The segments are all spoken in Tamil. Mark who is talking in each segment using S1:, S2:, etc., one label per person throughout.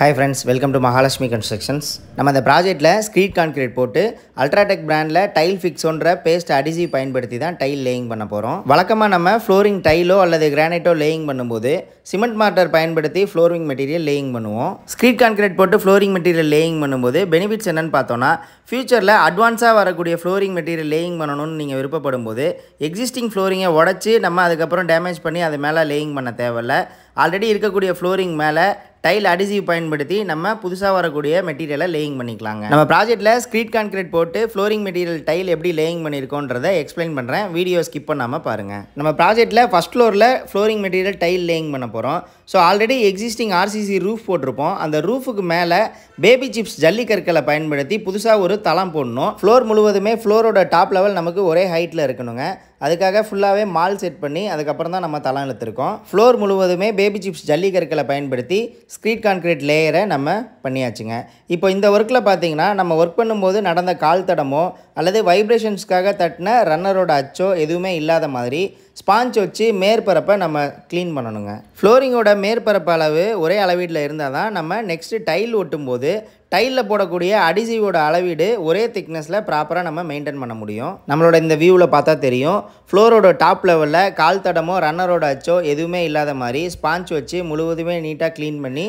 S1: hi friends welcome to Mahalakshmi constructions நம்ம அந்த ப்ராஜெக்ட்டில் ஸ்க்ரீட் கான்கிரீட் போட்டு அல்ட்ராடெக் பிராண்டில் டைல் ஒன்ற பேஸ்ட் அடிசி பயன்படுத்தி தான் டைல் லேயிங் பண்ண போகிறோம் வழக்கமாக நம்ம ஃப்ளோரிங் டைலோ அல்லது கிரானைட்டோ லேயிங் பண்ணும்போது சிமெண்ட் மார்ட்டர் பயன்படுத்தி ஃப்ளோரிங் மெட்டீரியல் லேயிங் பண்ணுவோம் ஸ்க்ரீட் கான்கிரீட் போட்டு ஃப்ளோரிங் மெட்டீரியல் லேயிங் பண்ணும்போது பெனிஃபிட்ஸ் என்னென்னு பார்த்தோன்னா ஃப்யூச்சரில் அட்வான்ஸாக வரக்கூடிய ஃப்ளோரிங் மெட்டீரியல் லேயிங் பண்ணணும்னு நீங்கள் விருப்பப்படும் போது எக்ஸிஸ்டிங் ஃப்ளோரிங்கை உடச்சி நம்ம அதுக்கப்புறம் டேமேஜ் பண்ணி அது மேலே லேயிங் பண்ண தேவையில்ல ஆல்ரெடி இருக்கக்கூடிய ஃப்ளோரிங் மேலே டைல் அடிசிவ் பயன்படுத்தி நம்ம புதுசாக வரக்கூடிய மெட்டீரியலை லேயிங் பண்ணிக்கலாங்க நம்ம ப்ராஜெக்ட்டில் ஸ்க்ரீட் கான்கிரீட் போட்டு ஃப்ளோரிங் மெட்டீரியல் டைல் எப்படி லேயிங் பண்ணியிருக்கோன்றதை எக்ஸ்பிளைன் பண்ணுறேன் வீடியோ ஸ்கிப் பண்ணாமல் பாருங்கள் நம்ம ப்ராஜெக்ட்டில் ஃபஸ்ட் ஃப்ளோரில் ஃப்ளோரிங் மெட்டீரியல் டைல் லேயிங் பண்ண போகிறோம் so already existing RCC roof போட்டிருப்போம் அந்த ரூஃபுக்கு மேலே பேபி சிப்ஸ் ஜல்லிக்கற்களை பயன்படுத்தி புதுசாக ஒரு தளம் போடணும் ஃப்ளோர் முழுவதுமே ஃப்ளோரோட டாப் லெவல் நமக்கு ஒரே ஹைட்டில் இருக்கணுங்க அதுக்காக ஃபுல்லாகவே மால் செட் பண்ணி அதுக்கப்புறம் தான் நம்ம தளம் இழுத்துருக்கோம் ஃப்ளோர் முழுவதுமே பேபி சிப்ஸ் ஜல்லி கற்களை பயன்படுத்தி ஸ்க்ரீட் கான்கிரீட் லேயரை நம்ம பண்ணியாச்சுங்க இப்போ இந்த ஒர்க்கில் பார்த்தீங்கன்னா நம்ம ஒர்க் பண்ணும்போது நடந்த கால் தடமோ அல்லது வைப்ரேஷன்ஸ்க்காக தட்டின ரன்னரோட அச்சோ எதுவுமே இல்லாத மாதிரி ஸ்பாஞ்ச் வச்சு மேற்பரப்பை நம்ம க்ளீன் பண்ணணுங்க ஃப்ளோரிங்கோட மேற்பரப்பு அளவு ஒரே அளவீட்டில் இருந்தால் தான் நம்ம நெக்ஸ்ட்டு டைல் ஒட்டும் போது டைலில் போடக்கூடிய அடிசிவோட அளவீடு ஒரே திக்னஸில் ப்ராப்பராக நம்ம மெயின்டைன் பண்ண முடியும் நம்மளோட இந்த வியூவில் பார்த்தா தெரியும் ஃப்ளோரோட டாப் லெவலில் கால் தடமோ ரன்னரோட அச்சோ எதுவுமே இல்லாத மாதிரி ஸ்பாஞ்ச் வச்சு முழுவதுமே நீட்டாக க்ளீன் பண்ணி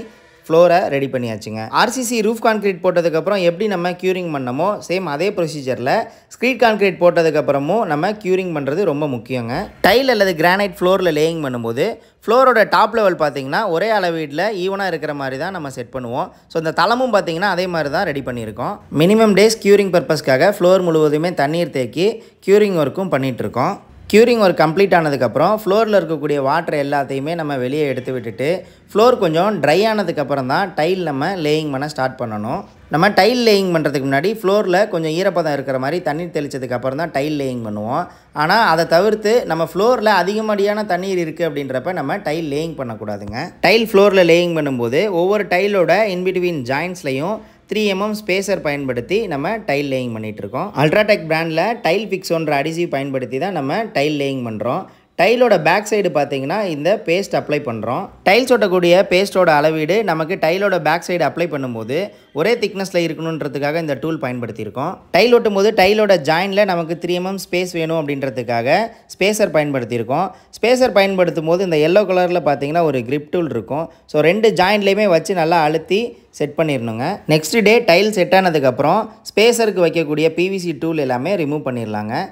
S1: ஃப்ளோரை ரெடி பண்ணியாச்சுங்க ஆர்சிசி ரூஃப் கான்கிரீட் போட்டதுக்கப்புறம் எப்படி நம்ம க்யூரிங் பண்ணமோ சேம் அதே ப்ரொசீஜரில் ஸ்க்ரீட் கான்கிரீட் போட்டதுக்கப்புறமும் நம்ம க்யூரிங் பண்ணுறது ரொம்ப முக்கியங்க டைல் அல்லது கிரானைட் ஃப்ளோரில் லேயிங் பண்ணும்போது ஃப்ளோரோட டாப் லெவல் பார்த்திங்கன்னா ஒரே அளவீட்டில் ஈவனாக இருக்கிற மாதிரி தான் நம்ம செட் பண்ணுவோம் ஸோ இந்த தளமும் பார்த்தீங்கன்னா அதே மாதிரி தான் ரெடி பண்ணியிருக்கோம் மினிமம் டேஸ் க்யூரிங் பர்பஸ்க்காக ஃப்ளோர் முழுவதுமே தண்ணீர் தேக்கி க்யூரிங் ஒர்க்கும் பண்ணிகிட்ருக்கோம் க்யூரிங் ஒரு கம்ப்ளீட் ஆனதுக்கப்புறம் ஃப்ளோரில் இருக்கக்கூடிய வாட்டர் எல்லாத்தையுமே நம்ம வெளியே எடுத்து விட்டுட்டு ஃப்ளோர் கொஞ்சம் ட்ரை ஆனதுக்கப்புறம் தான் டைல் நம்ம லேயிங் பண்ண ஸ்டார்ட் பண்ணணும் நம்ம டைல் லேயிங் பண்ணுறதுக்கு முன்னாடி ஃப்ளோரில் கொஞ்சம் ஈரப்பதம் இருக்கிற மாதிரி தண்ணீர் தெளித்ததுக்கப்புறம் தான் டைல் லேயிங் பண்ணுவோம் ஆனால் அதை தவிர்த்து நம்ம ஃப்ளோரில் அதிகமடியான தண்ணீர் இருக்குது அப்படின்றப்ப நம்ம டைல் லேயிங் பண்ணக்கூடாதுங்க டைல் ஃப்ளோரில் லேயிங் பண்ணும்போது ஒவ்வொரு டைலோட இன்பிட்வீன் ஜாயின்ஸ்லையும் த்ரீ எம்எம் ஸ்பேசர் பயன்படுத்தி நம்ம டைல் லேயிங் பண்ணிகிட்ருக்கோம் அல்ட்ராடெக் பிராண்டில் டைல் ஃபிக்ஸோன்ற அடிசிவ் பயன்படுத்தி தான் நம்ம டைல் லேயிங் பண்ணுறோம் டைலோட பேக் சைடு பார்த்தீங்கன்னா இந்த பேஸ்ட் அப்ளை பண்ணுறோம் டைல்ஸ் ஒட்டக்கூடிய பேஸ்ட்டோட அளவீடு நமக்கு டைலோட பேக் சைடு அப்ளை பண்ணும்போது ஒரே திக்னஸில் இருக்கணுன்றதுக்காக இந்த டூல் பயன்படுத்தியிருக்கோம் டைல் ஒட்டும் போது டைலோட ஜாயினில் நமக்கு த்ரீ எம்எம் ஸ்பேஸ் வேணும் அப்படின்றதுக்காக ஸ்பேசர் பயன்படுத்தியிருக்கோம் ஸ்பேசர் பயன்படுத்தும் போது இந்த எல்லோ கலரில் பார்த்தீங்கன்னா ஒரு கிரிப் டூல் இருக்கும் ஸோ ரெண்டு ஜாயின்லேயுமே வச்சு நல்லா அழுத்தி செட் பண்ணிடணுங்க நெக்ஸ்ட் டே டைல் செட் ஆனதுக்கப்புறம் ஸ்பேசருக்கு வைக்கக்கூடிய பிவிசி டூல் எல்லாமே ரிமூவ் பண்ணிடலாங்க